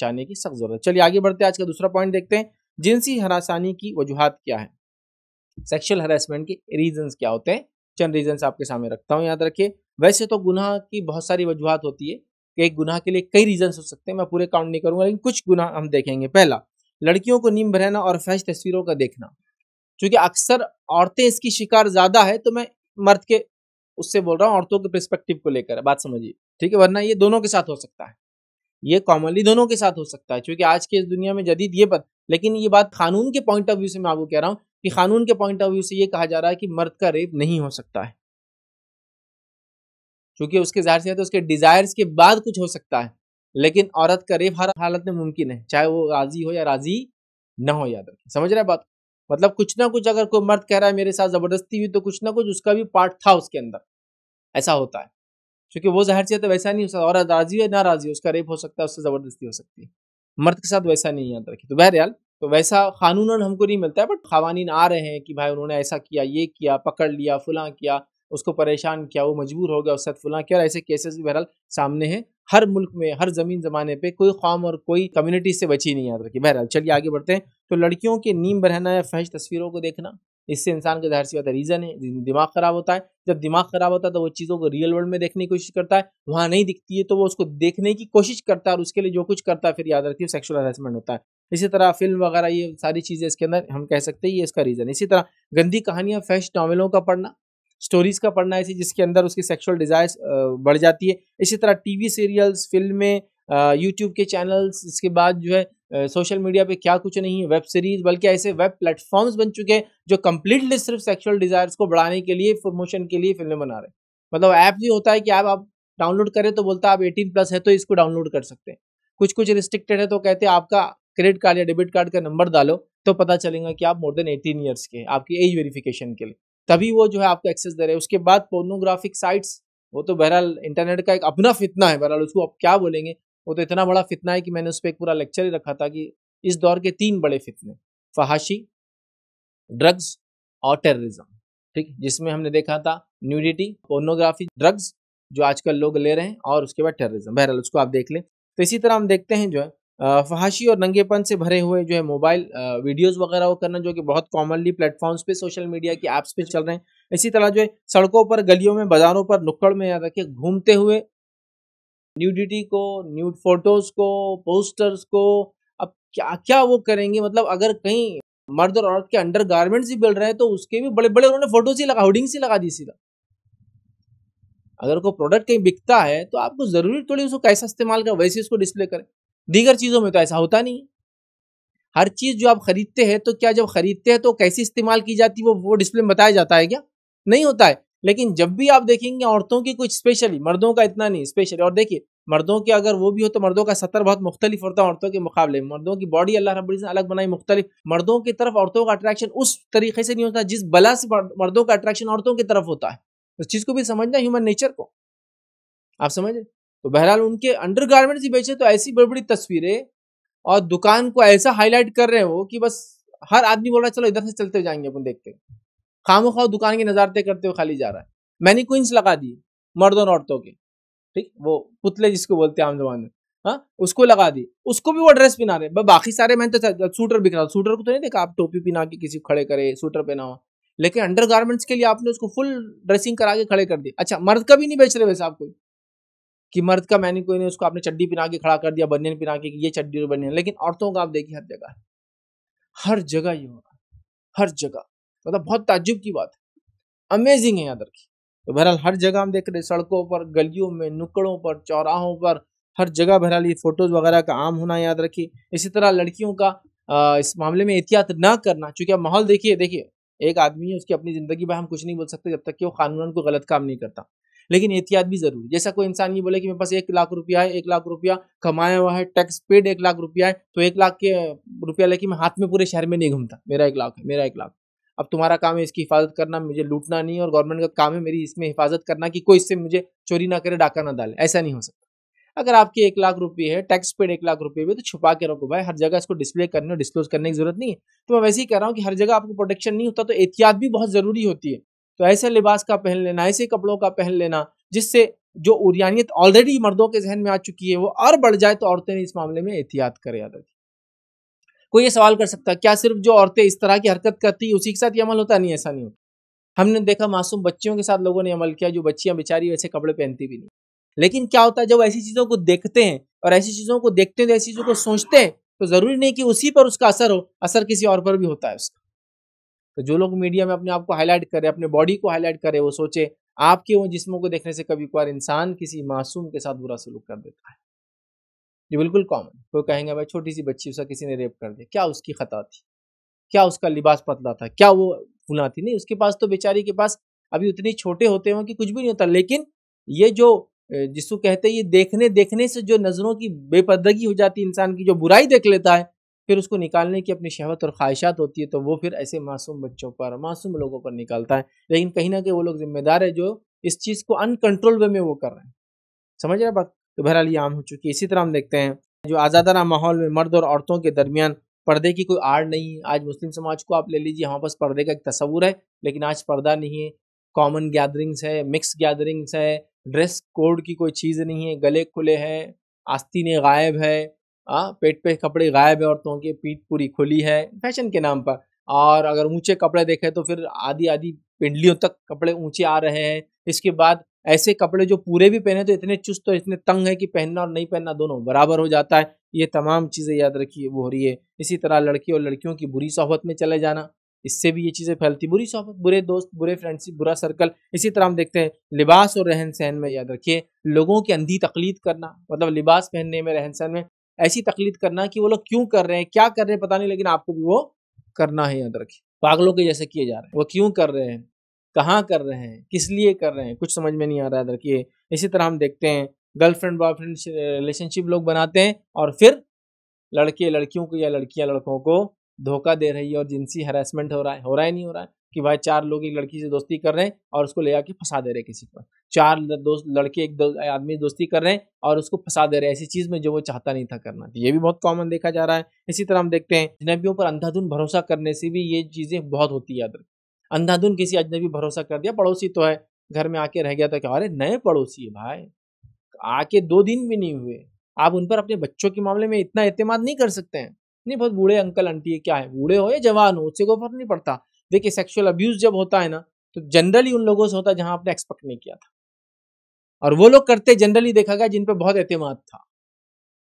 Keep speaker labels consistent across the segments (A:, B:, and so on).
A: जाने की सख्त जरूरत चलिए आगे बढ़ते हैं आज का दूसरा पॉइंट देखते हैं जिनसी हरासानी की वजूहत क्या है सेक्शुअल हरासमेंट के रीजंस क्या होते हैं चंद रीजंस आपके सामने रखता हूँ याद रखिए वैसे तो गुनाह की बहुत सारी वजूहत होती है कि एक गुनाह के लिए कई रीजंस हो सकते हैं मैं पूरे काउंट नहीं करूंगा लेकिन कुछ गुनाह हम देखेंगे पहला लड़कियों को नीम रहना और फैश तस्वीरों का देखना चूंकि अक्सर औरतें इसकी शिकार ज़्यादा है तो मैं मर्द के उससे बोल रहा हूँ औरतों के परस्पेक्टिव को लेकर बात समझिए ठीक है वरना ये दोनों के साथ हो सकता है ये कॉमनली दोनों के साथ हो सकता है क्योंकि आज के इस दुनिया में जदीद ये बात लेकिन ये बात कानून के पॉइंट ऑफ व्यू से मैं आपको कह रहा हूँ कि कानून के पॉइंट ऑफ व्यू से ये कहा जा रहा है कि मर्द का रेप नहीं हो सकता है क्योंकि उसके जाहिर से तो उसके डिज़ायर्स के बाद कुछ हो सकता है लेकिन औरत का रेप हर हालत में मुमकिन है चाहे वो राजी हो या राजी ना हो याद रखें समझ रहे बात मतलब कुछ ना कुछ अगर कोई मर्द कह रहा है मेरे साथ ज़बरदस्ती हुई तो कुछ ना कुछ उसका भी पार्ट था उसके अंदर ऐसा होता है क्योंकि वो जाहिर सी तो वैसा नहीं हो सकता और राजी है ना राजी है उसका रेप हो सकता है उससे ज़बरदस्ती हो सकती है मर्द के साथ वैसा नहीं याद रखी तो बहरहाल तो वैसा कानून हमको नहीं मिलता है बट खवानीन आ रहे हैं कि भाई उन्होंने ऐसा किया ये किया पकड़ लिया फलां किया उसको परेशान किया वो मजबूर हो गया उसके साथ फलां किया और ऐसे केसेस भी बहरहाल सामने हैं हर मुल्क में हर ज़मीन ज़माने पे कोई कौम और कोई कम्युनिटी से बची नहीं याद रखी बहरहाल चलिए आगे बढ़ते हैं तो लड़कियों के नीम बहना या फहश तस्वीरों को देखना इससे इंसान का जाहिर सी बात रीज़न है दिमाग ख़राब होता है जब दिमाग ख़राब होता है तो वो चीज़ों को रियल वर्ल्ड में देखने की कोशिश करता है वहाँ नहीं दिखती है तो वो उसको देखने की कोशिश करता है और उसके लिए जो कुछ करता है फिर याद रखती है सेक्शुअल हरासमेंट होता है इसी तरह फिल्म वगैरह ये सारी चीज़ें इसके अंदर हम कह सकते हैं ये इसका रीज़न इसी तरह गंदी कहानियाँ फैश नावलों का पढ़ना स्टोरीज़ का पढ़ना ऐसी जिसके अंदर उसकी सेक्शुअल डिज़ायर्स बढ़ जाती है इसी तरह वी सीरियल्स फिल्में यूट्यूब के चैनल्स इसके बाद जो है सोशल मीडिया पे क्या कुछ नहीं है वेब सीरीज बल्कि ऐसे वेब प्लेटफॉर्म्स बन चुके हैं जो कम्प्लीटली सिर्फ सेक्सुअल डिजायर्स को बढ़ाने के लिए प्रमोशन के लिए फिल्में बना रहे मतलब ऐप भी होता है कि ऐप आप डाउनलोड करें तो बोलता है आप एटीन प्लस है तो इसको डाउनलोड कर सकते हैं कुछ कुछ रिस्ट्रिक्टेड है तो कहते हैं आपका क्रेडिट कार्ड या डेबिट कार्ड का नंबर डालो तो पता चलेगा कि आप मोर देन एटीन ईयर्स के आपकी एज वेरिफिकेशन के लिए तभी वो जो है आपको एक्सेस दे रहे हैं उसके बाद पोर्नोग्राफिक साइट्स वो तो बहरहाल इंटरनेट का एक अपना फितना है बहरहाल उसको आप क्या बोलेंगे वो तो इतना बड़ा फितना है कि मैंने उस पर एक पूरा लेक्चर ही रखा था कि इस दौर के तीन बड़े फितने फहाशी ड्रग्स और टेररिज्म ठीक जिसमें हमने देखा था न्यूडिटी पोर्नोग्राफी ड्रग्स जो आजकल लोग ले रहे हैं और उसके बाद टेररिज्म बहरहाल उसको आप देख लें तो इसी तरह हम देखते हैं जो है फहाशी और नंगेपन से भरे हुए जो है मोबाइल वीडियोस वगैरह वो करना जो कि बहुत कॉमनली प्लेटफॉर्म्स पे सोशल मीडिया की एप्स पे चल रहे हैं इसी तरह जो है सड़कों पर गलियों में बाजारों पर नुक्कड़ में रखे घूमते हुए न्यूडिटी को न्यूड फोटोज को पोस्टर्स को अब क्या क्या वो करेंगे मतलब अगर कहीं मर्द और औरत के अंडर गारमेंट्स ही मिल रहे हैं तो उसके भी बड़े बड़े उन्होंने फोटोज ही लगा होर्डिंग्स ही लगा दी सीधा अगर कोई प्रोडक्ट कहीं बिकता है तो आपको ज़रूरी थोड़ी उसको कैसा इस्तेमाल करें वैसे उसको डिस्प्ले करें दीगर चीज़ों में तो ऐसा होता नहीं है हर चीज़ जो आप ख़रीदते हैं तो क्या जब ख़रीदते हैं तो कैसे इस्तेमाल की जाती है वो वो डिस्प्ले में बताया जाता है क्या नहीं होता है लेकिन जब भी आप देखेंगे औरतों की कुछ स्पेशली मर्दों का इतना नहीं स्पेशली और देखिए मर्दों के अगर वो भी हो तो मर्दों का सतर बहुत मुख्तलिफ होता है औरतों के मुकाबले मर्दों की बॉडी अल्लाह रबी से अलग बनाई मुख्तलिफ मर्दों की तरफ औरतों का अट्रैक्शन उस तरीके से नहीं होता जिस बला से मर्दों का अट्रैक्शन औरतों की तरफ होता है उस तो चीज़ को भी समझना ह्यूमन नेचर को आप समझ रहे तो बहरहाल उनके अंडर गारमेंट्स ही बेचे तो ऐसी बड़ी बड़ी तस्वीरें और दुकान को ऐसा हाईलाइट कर रहे हो कि बस हर आदमी बोल रहा है चलो इधर से चलते जाएंगे अपन देखते हैं खामो खाओ दुकान की नज़ारते करते हुए खाली जा रहा है मैंने क्विंस लगा दी मर्दों और औरतों के ठीक वो पुतले जिसको बोलते हैं आम जबान में हाँ उसको लगा दी उसको भी वो ड्रेस पहना रहे बाकी सारे मैंने तो सूटर बिक रहा सूटर को तो नहीं देखा आप टोपी पहना के किसी खड़े करे सूटर पहना हुआ लेकिन अंडर गारमेंट्स के लिए आपने उसको फुल ड्रेसिंग करा के खड़े कर दिया अच्छा मर्द का भी नहीं बेच रहे वैसे आप कोई कि मर्द का मैंने कोई नहीं उसको आपने चड्डी पहना के खड़ा कर दिया बनियन पिना के ये चड्डी और बनियन लेकिन औरतों का आप देखिए हर जगह हर जगह ये होगा हर जगह मतलब बहुत ताजुब की बात है अमेजिंग है याद रखिए तो बहरहाल हर जगह हम देख रहे सड़कों पर गलियों में नुक्कड़ों पर चौराहों पर हर जगह बहरहाल ये फोटोज़ वगैरह का आम होना याद रखिए इसी तरह लड़कियों का इस मामले में एहतियात ना करना चूंकि अब माहौल देखिए देखिए एक आदमी है उसकी अपनी ज़िंदगी भाई हम कुछ नहीं बोल सकते जब तक कि वो कानून को गलत काम नहीं करता लेकिन एहतियात भी ज़रूरी जैसा कोई इंसान ये बोले कि मेरे पास एक लाख रुपया है एक लाख रुपया कमाया हुआ है टैक्स पेड एक लाख रुपया है तो एक लाख के रुपया लेके मैं हाथ में पूरे शहर में नहीं घूमता मेरा एक लाख है मेरा एक लाख अब तुम्हारा काम है इसकी हिफाजत करना मुझे लूटना नहीं और गवर्नमेंट का काम है मेरी इसमें हिफाजत करना कि कोई इससे मुझे चोरी ना करे डाका ना डाले ऐसा नहीं हो सकता अगर आपके एक लाख रुपये है टैक्स पेड एक लाख रुपये भी तो छुपा के रखो भाई हर जगह इसको डिस्प्ले करने और डिस्क्लोज करने की जरूरत नहीं है तो मैं वैसे ही कह रहा हूँ कि हर जगह आपको प्रोटेक्शन नहीं होता तो एहतियात भी बहुत ज़रूरी होती है तो ऐसे लिबास का पहन लेना ऐसे कपड़ों का पहन लेना जिससे जो उरियानियत ऑलरेडी मर्दों के जहन में आ चुकी है वो और बढ़ जाए तो औरतें इस मामले में एहतियात करें याद रखें कोई ये सवाल कर सकता है क्या सिर्फ जो औरतें इस तरह की हरकत करती है उसी के साथ ये अमल होता नहीं ऐसा नहीं होता हमने देखा मासूम बच्चियों के साथ लोगों ने अमल किया जो बच्चियां बेचारी वैसे कपड़े पहनती भी नहीं लेकिन क्या होता है जब ऐसी चीज़ों को देखते हैं और ऐसी चीज़ों को देखते हैं तो ऐसी चीज़ों को सोचते हैं तो ज़रूरी नहीं कि उसी पर उसका असर हो असर किसी और पर भी होता है उसका तो जो लोग मीडिया में अपने आप को हाईलाइट करें अपने बॉडी को हाईलाइट करें वो सोचे आपके वो जिस्मों को देखने से कभी कभार इंसान किसी मासूम के साथ बुरा सलूक कर देता है ये बिल्कुल कॉमन कोई कहेंगे भाई छोटी सी बच्ची उसका किसी ने रेप कर दिया क्या उसकी खता थी क्या उसका लिबास पतला था क्या वो फुला थी नहीं उसके पास तो बेचारी के पास अभी उतनी छोटे होते हैं कि कुछ भी नहीं होता लेकिन ये जो जिसको कहते हैं ये देखने देखने से जो नज़रों की बेपर्दगी हो जाती है इंसान की जो बुराई देख लेता है फिर उसको निकालने की अपनी शहवत और ख्वाहिशात होती है तो वो फिर ऐसे मासूम बच्चों पर मासूम लोगों पर निकालता है लेकिन कहीं ना कहीं वो लोग जिम्मेदार है जो इस चीज़ को अनकंट्रोल वे में वो कर रहे हैं समझ रहे बात तो बहरहाल ये आम हो चुकी है इसी तरह हम देखते हैं जो आज़ादाना माहौल में मर्द और औरतों के दरमियान पर्दे की कोई आड़ नहीं है आज मुस्लिम समाज को आप ले लीजिए हमारे पास पर्दे का एक तस्वूर है लेकिन आज पर्दा नहीं है कॉमन गैदरिंग्स है मिक्स गैदरिंग्स है ड्रेस कोड की कोई चीज़ नहीं है गले खुले हैं आस्तीने गायब है आ, हाँ, पेट पे कपड़े गायब है औरतों के पीठ पूरी खुली है फैशन के नाम पर और अगर ऊंचे कपड़े देखें तो फिर आधी आधी पिंडलियों तक कपड़े ऊंचे आ रहे हैं इसके बाद ऐसे कपड़े जो पूरे भी पहने तो इतने चुस्त और इतने तंग है कि पहनना और नहीं पहनना दोनों बराबर हो जाता है ये तमाम चीज़ें याद रखिए वो हो रही है इसी तरह लड़की और लड़कियों की बुरी सोहबत में चले जाना इससे भी ये चीज़ें फैलती बुरी सोहबत बुरे दोस्त बुरे फ्रेंडशिप बुरा सर्कल इसी तरह हम देखते हैं लिबास और रहन सहन में याद रखिए लोगों की अंधी तकलीद करना मतलब लिबास पहनने में रहन सहन में ऐसी तकलीद करना कि वो लोग क्यों कर रहे हैं क्या कर रहे हैं पता नहीं लेकिन आपको भी वो करना है याद रखिए पागलों के जैसे किए जा रहे हैं वो क्यों कर रहे हैं कहाँ कर रहे हैं किस लिए कर रहे हैं कुछ समझ में नहीं आ रहा है रखिए इसी तरह हम देखते हैं गर्लफ्रेंड बॉयफ्रेंड रिलेशनशिप लोग बनाते हैं और फिर लड़के लड़कियों को या लड़कियां लड़कों को धोखा दे रही है और जिनसी हरासमेंट हो रहा है हो रहा है नहीं हो रहा है कि भाई चार लोग एक लड़की से दोस्ती कर रहे हैं और उसको ले आके फंसा दे रहे हैं किसी पर चार दोस्त लड़के एक दो, आदमी दोस्ती कर रहे हैं और उसको फंसा दे रहे हैं ऐसी चीज़ में जो वो चाहता नहीं था करना तो ये भी बहुत कॉमन देखा जा रहा है इसी तरह हम देखते हैं जनबियों पर अंधाधुन भरोसा करने से भी ये चीज़ें बहुत होती है याद अंधाधुन किसी अजनबी भरोसा कर दिया पड़ोसी तो है घर में आके रह गया तो क्या अरे नए पड़ोसी है भाई आके दो दिन भी नहीं हुए आप उन पर अपने बच्चों के मामले में इतना एतमाद नहीं कर सकते हैं नहीं बहुत बूढ़े अंकल आंटी क्या है बूढ़े हो या जवान हो उससे कोई फर्क नहीं पड़ता देखिए सेक्सुअल अब्यूज जब होता है ना तो जनरली उन लोगों से होता है जहां आपने एक्सपेक्ट नहीं किया था और वो लोग करते जनरली देखा गया जिन पर बहुत एतमाद था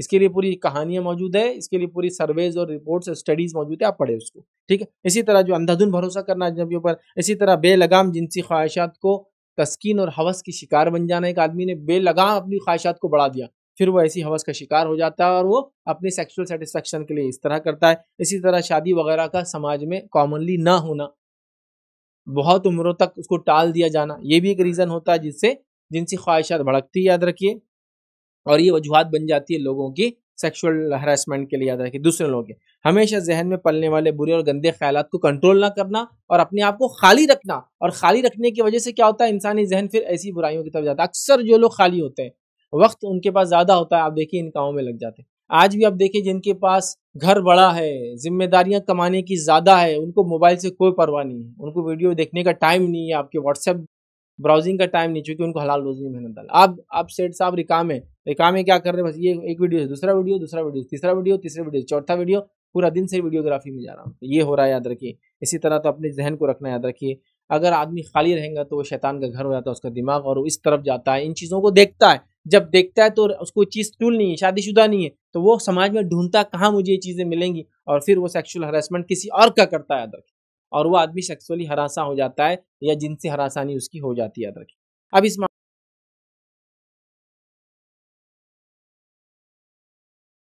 A: इसके लिए पूरी कहानियां मौजूद है इसके लिए पूरी सर्वेज और रिपोर्ट्स स्टडीज मौजूद है आप पढ़े उसको ठीक है इसी तरह जो अंधाधुन भरोसा करना अजनबियों पर इसी तरह बेलगाम जिनसी ख्वाहिशात को तस्किन और हवस की शिकार बन जाना एक आदमी ने बेलगाम अपनी ख्वाहिशात को बढ़ा दिया फिर वो ऐसी हवस का शिकार हो जाता है और वो अपने सेक्सुअल सेटिस्फेक्शन के लिए इस तरह करता है इसी तरह शादी वगैरह का समाज में कॉमनली ना होना बहुत उम्रों तक उसको टाल दिया जाना ये भी एक रीज़न होता है जिससे जिनसी ख्वाहिशात भड़कती याद रखिए और ये वजूहत बन जाती है लोगों की सेक्सुअल हरासमेंट के लिए याद रखिए दूसरे लोगों के हमेशा जहन में पलने वाले बुरे और गंदे ख्याल को कंट्रोल ना करना और अपने आप को खाली रखना और खाली रखने की वजह से क्या होता है इंसानी जहन फिर ऐसी बुराइयों की तरफ जाता है अक्सर जो लोग खाली होते हैं वक्त उनके पास ज़्यादा होता है आप देखिए इन कामों में लग जाते हैं आज भी आप देखिए जिनके पास घर बड़ा है जिम्मेदारियां कमाने की ज़्यादा है उनको मोबाइल से कोई परवाह नहीं है उनको वीडियो देखने का टाइम नहीं है आपके व्हाट्सएप ब्राउजिंग का टाइम नहीं चूंकि उनको हलाल रोजी मेहनत डाल आप अब सेठ साहब रिकाम है तो काम ही क्या कर रहे हैं बस ये एक वीडियो दूसरा वीडियो दूसरा वीडियो तीसरा वीडियो तीसरा वीडियो चौथा वीडियो पूरा दिन से वीडियोग्राफी में जा रहा हूँ तो ये हो रहा है याद रखिए इसी तरह तो अपने जहन को रखना याद रखिए अगर आदमी खाली रहेगा तो वो शैतान का घर हो जाता है उसका दिमाग और वो इस तरफ जाता है इन चीज़ों को देखता है जब देखता है तो उसको चीज़ टूल नहीं है शादीशुदा नहीं है तो वो समाज में ढूंढता कहाँ मुझे ये चीज़ें मिलेंगी और फिर वो सेक्सुअल हरासमेंट किसी और का करता है याद रखिए और वो आदमी सेक्सुअली हरासा हो जाता है या जिनसे हरासानी उसकी हो जाती है याद रखिए अब इस